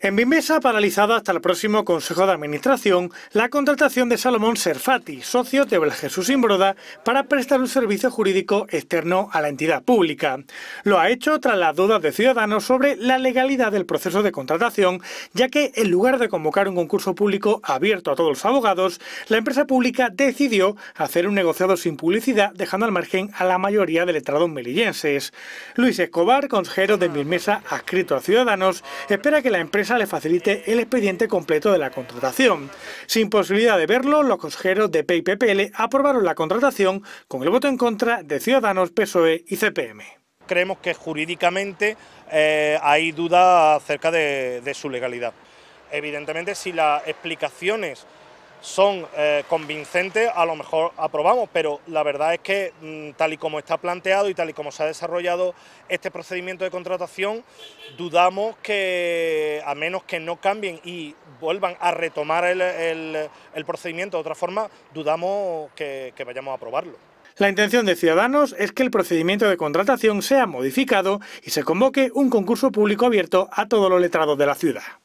En ha paralizado hasta el próximo Consejo de Administración la contratación de Salomón Serfati, socio de Jesús Imbroda, para prestar un servicio jurídico externo a la entidad pública. Lo ha hecho tras las dudas de ciudadanos sobre la legalidad del proceso de contratación, ya que en lugar de convocar un concurso público abierto a todos los abogados, la empresa pública decidió hacer un negociado sin publicidad, dejando al margen a la mayoría de letrados melillenses. Luis Escobar, consejero de ha adscrito a Ciudadanos, espera que la empresa esa le facilite el expediente completo de la contratación. Sin posibilidad de verlo, los consejeros de PIPPL aprobaron la contratación con el voto en contra de Ciudadanos, PSOE y CPM. Creemos que jurídicamente eh, hay duda acerca de su legalidad. Evidentemente, si las explicaciones son eh, convincentes, a lo mejor aprobamos, pero la verdad es que mm, tal y como está planteado y tal y como se ha desarrollado este procedimiento de contratación, dudamos que a menos que no cambien y vuelvan a retomar el, procedimiento de otra forma, dudamos que vayamos a aprobarlo. La intención de Ciudadanos es que el procedimiento de contratación sea modificado y se convoque un concurso público abierto a todos los letrados de la ciudad.